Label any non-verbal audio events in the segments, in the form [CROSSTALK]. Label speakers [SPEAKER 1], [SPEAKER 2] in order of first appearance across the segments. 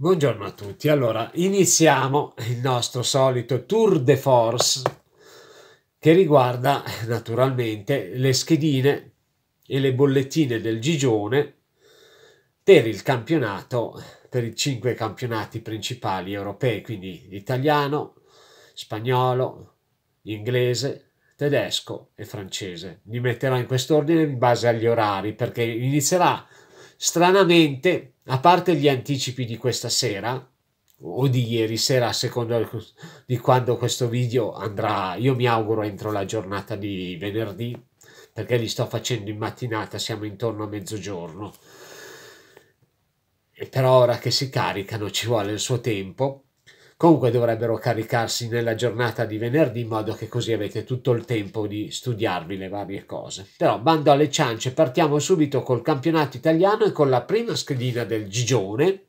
[SPEAKER 1] Buongiorno a tutti, allora iniziamo il nostro solito tour de force che riguarda naturalmente le schedine e le bollettine del Gigione per il campionato, per i cinque campionati principali europei, quindi italiano, spagnolo, inglese, tedesco e francese. Li metterò in quest'ordine in base agli orari perché inizierà Stranamente, a parte gli anticipi di questa sera, o di ieri sera, a seconda di quando questo video andrà, io mi auguro entro la giornata di venerdì, perché li sto facendo in mattinata, siamo intorno a mezzogiorno. E però ora che si caricano ci vuole il suo tempo. Comunque dovrebbero caricarsi nella giornata di venerdì in modo che così avete tutto il tempo di studiarvi le varie cose. Però bando alle ciance, partiamo subito col campionato italiano e con la prima schedina del Gigione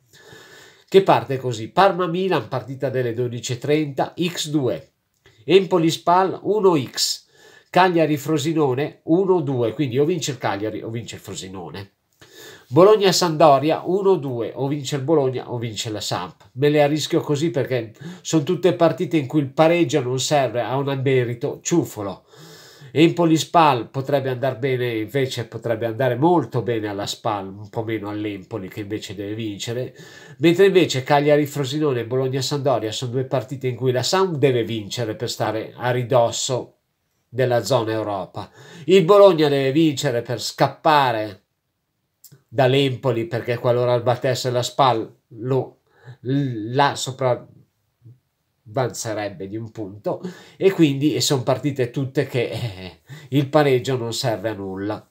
[SPEAKER 1] che parte così. Parma-Milan, partita delle 12.30, X2. Empoli-Spal, 1X. Cagliari-Frosinone, 1-2. Quindi o vince il Cagliari o vince il Frosinone. Bologna-Sandoria 1-2, o vince il Bologna o vince la Samp. Me le arrischio così perché sono tutte partite in cui il pareggio non serve a un merito ciufolo. Empoli Spal potrebbe andare bene, invece potrebbe andare molto bene alla Spal, un po' meno all'Empoli che invece deve vincere, mentre invece Cagliari Frosinone e Bologna Sandoria sono due partite in cui la Samp deve vincere per stare a ridosso della zona Europa. Il Bologna deve vincere per scappare dall'Empoli perché qualora battesse la SPAL lo, la sopravvanzerebbe di un punto e quindi e sono partite tutte che eh, il pareggio non serve a nulla.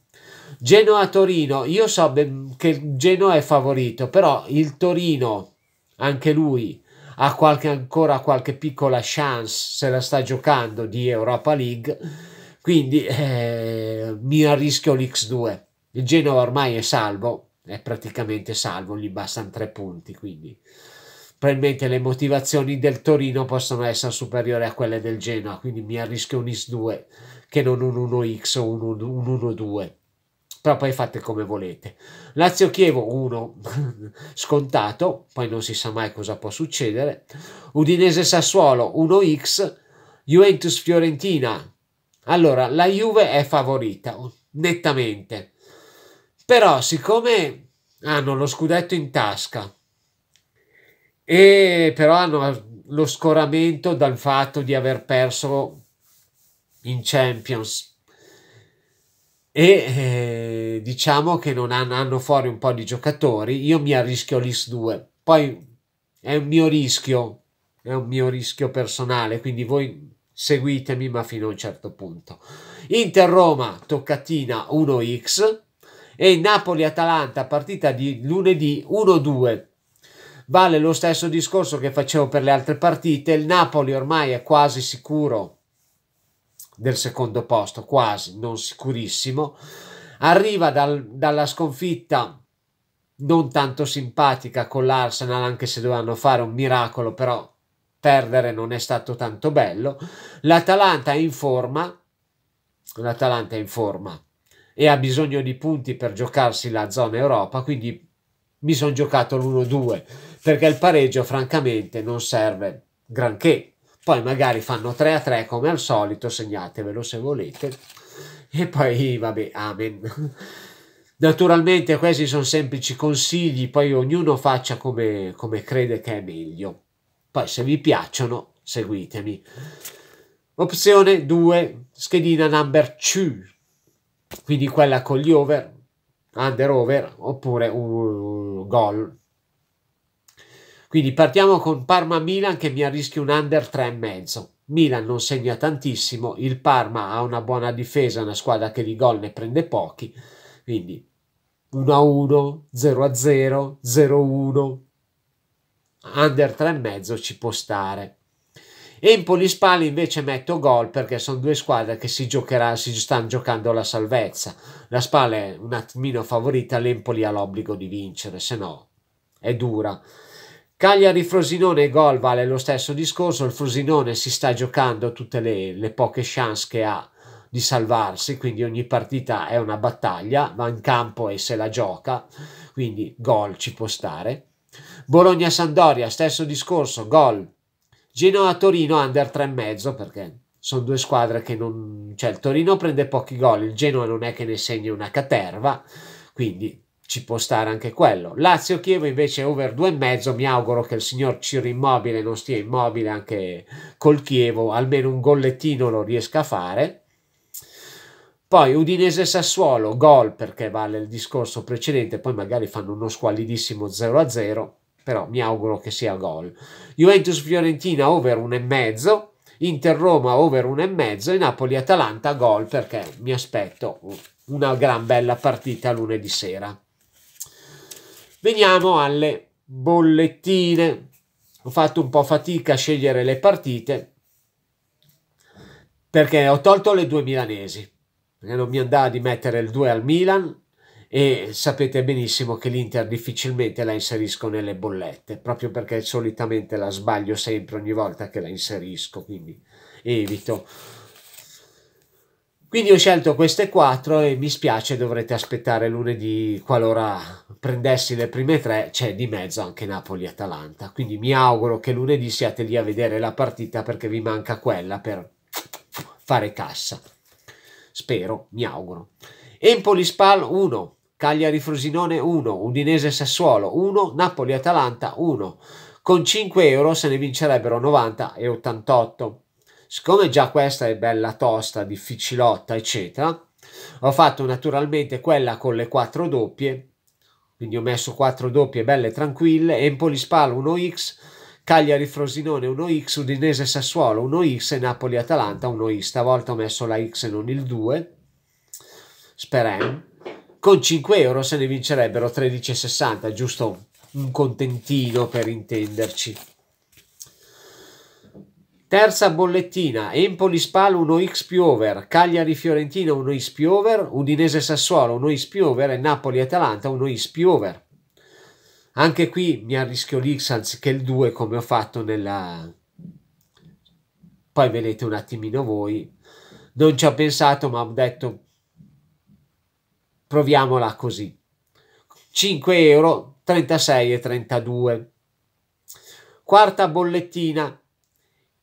[SPEAKER 1] Genoa-Torino, io so che Genoa è favorito, però il Torino, anche lui, ha qualche, ancora qualche piccola chance, se la sta giocando, di Europa League, quindi eh, mi arrischio l'X2. Il Genova ormai è salvo, è praticamente salvo, gli bastano tre punti, quindi probabilmente le motivazioni del Torino possono essere superiori a quelle del Genoa, quindi mi arrischio un x 2 che non un 1X o un 1-2. Però poi fate come volete. Lazio-Chievo 1 [LAUGHS] scontato, poi non si sa mai cosa può succedere. Udinese-Sassuolo 1X. Juventus-Fiorentina. Allora, la Juve è favorita, nettamente però siccome hanno lo scudetto in tasca e però hanno lo scoramento dal fatto di aver perso in Champions e eh, diciamo che non hanno, hanno, fuori un po' di giocatori, io mi arrischio l'IS2. Poi è un mio rischio, è un mio rischio personale, quindi voi seguitemi ma fino a un certo punto. Inter Roma, toccatina 1x, e Napoli-Atalanta, partita di lunedì 1-2. Vale lo stesso discorso che facevo per le altre partite. Il Napoli ormai è quasi sicuro del secondo posto, quasi, non sicurissimo. Arriva dal, dalla sconfitta non tanto simpatica con l'Arsenal, anche se dovevano fare un miracolo, però perdere non è stato tanto bello. L'Atalanta è in forma, l'Atalanta è in forma, e ha bisogno di punti per giocarsi la zona Europa, quindi mi sono giocato l'1-2 perché il pareggio francamente non serve granché. Poi magari fanno 3-3 come al solito, segnatevelo se volete. E poi vabbè, amen. [LAUGHS] Naturalmente questi sono semplici consigli, poi ognuno faccia come, come crede che è meglio. Poi se vi piacciono, seguitemi. Opzione 2, schedina number 2 quindi quella con gli over, under over oppure un gol. Quindi partiamo con Parma-Milan che mi arrischia un under 3,5. Milan non segna tantissimo, il Parma ha una buona difesa, una squadra che di gol ne prende pochi, quindi 1-1, 0-0, 0-1, under 3,5 ci può stare. Empoli-Spal invece metto gol perché sono due squadre che si, giocherà, si stanno giocando la salvezza. La Spal è un attimino favorita, l'Empoli ha l'obbligo di vincere, se no è dura. Cagliari-Frosinone gol vale lo stesso discorso, il Frosinone si sta giocando tutte le, le poche chance che ha di salvarsi, quindi ogni partita è una battaglia, va in campo e se la gioca, quindi gol ci può stare. Bologna-Sandoria, stesso discorso, gol Genoa-Torino under 3,5 perché sono due squadre che non... cioè il Torino prende pochi gol, il Genoa non è che ne segni una caterva, quindi ci può stare anche quello. Lazio-Chievo invece over 2,5, mi auguro che il signor Ciro Immobile non stia immobile anche col Chievo, almeno un gollettino lo riesca a fare. Poi Udinese Sassuolo, gol perché vale il discorso precedente, poi magari fanno uno squallidissimo 0-0 però mi auguro che sia gol. Juventus Fiorentina over 1,5, Inter Roma over 1,5 e Napoli Atalanta gol perché mi aspetto una gran bella partita lunedì sera. Veniamo alle bollettine. Ho fatto un po' fatica a scegliere le partite perché ho tolto le due milanesi. Perché non mi andava di mettere il 2 al Milan e sapete benissimo che l'Inter difficilmente la inserisco nelle bollette, proprio perché solitamente la sbaglio sempre ogni volta che la inserisco, quindi evito. Quindi ho scelto queste quattro e mi spiace dovrete aspettare lunedì qualora prendessi le prime tre, c'è di mezzo anche Napoli-Atalanta. Quindi mi auguro che lunedì siate lì a vedere la partita perché vi manca quella per fare cassa. Spero, mi auguro. Empoli-Spal 1, Cagliari-Frosinone 1, Udinese-Sassuolo 1, Napoli-Atalanta 1. Con 5 euro se ne vincerebbero 90 e 88. Siccome già questa è bella tosta, difficilotta, eccetera, ho fatto naturalmente quella con le 4 doppie, quindi ho messo 4 doppie belle tranquille, Empoli-Spal 1x, Cagliari-Frosinone 1x, Udinese-Sassuolo 1x e Napoli-Atalanta 1x. Stavolta ho messo la x e non il 2, speriamo con 5 euro se ne vincerebbero 13,60, giusto un contentino per intenderci. Terza bollettina, Empoli-Spal 1x più over, Cagliari-Fiorentina 1x più over, Udinese-Sassuolo 1x più over e Napoli-Atalanta 1x più over. Anche qui mi arrischio l'x anziché il 2 come ho fatto nella... Poi vedete un attimino voi. Non ci ho pensato ma ho detto proviamola così. 5 euro 36 e 32. Quarta bollettina.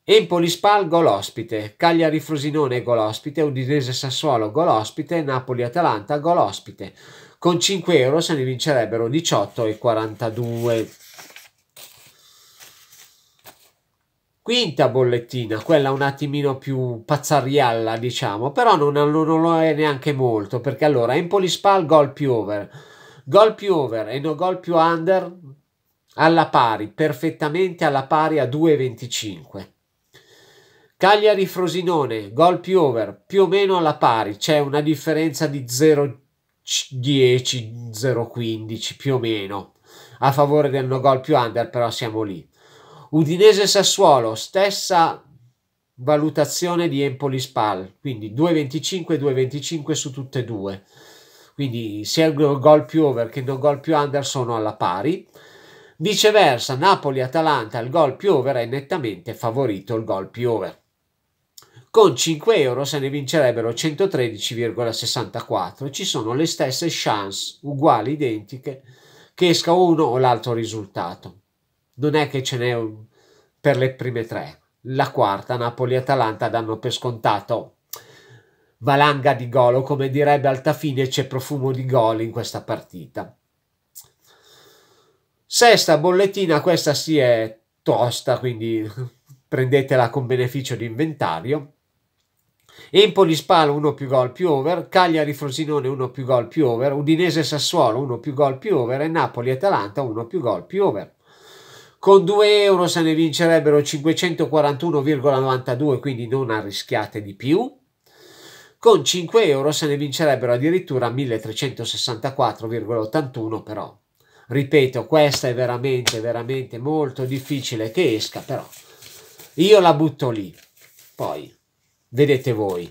[SPEAKER 1] Empoli Spal gol ospite, Cagliari Frosinone gol ospite, Udinese Sassuolo gol ospite, Napoli Atalanta gol ospite. Con 5 euro se ne vincerebbero 18 e 42. Quinta bollettina, quella un attimino più pazzarialla, diciamo, però non, non lo è neanche molto, perché allora Empoli Spal gol più over, gol più over e no gol più under alla pari, perfettamente alla pari a 2,25. Cagliari Frosinone, gol più over, più o meno alla pari, c'è una differenza di 0,10, 0,15 più o meno, a favore del no gol più under, però siamo lì. Udinese Sassuolo, stessa valutazione di Empoli Spal, quindi 2,25 2,25 su tutte e due. Quindi sia il gol più over che il gol più under sono alla pari. Viceversa, Napoli-Atalanta, il gol più over è nettamente favorito il gol più over. Con 5 euro se ne vincerebbero 113,64. Ci sono le stesse chance, uguali, identiche, che esca uno o l'altro risultato non è che ce n'è un... per le prime tre. La quarta, Napoli e Atalanta, danno per scontato valanga di gol o come direbbe Altafine c'è profumo di gol in questa partita. Sesta bollettina, questa si è tosta, quindi [LAUGHS] prendetela con beneficio di inventario. Empoli Spal 1 più gol più over, Cagliari Frosinone 1 più gol più over, Udinese Sassuolo 1 più gol più over e Napoli Atalanta 1 più gol più over. Con 2 euro se ne vincerebbero 541,92, quindi non arrischiate di più. Con 5 euro se ne vincerebbero addirittura 1364,81, però ripeto, questa è veramente, veramente molto difficile che esca, però io la butto lì, poi vedete voi.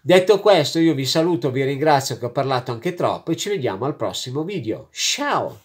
[SPEAKER 1] Detto questo, io vi saluto, vi ringrazio che ho parlato anche troppo e ci vediamo al prossimo video. Ciao!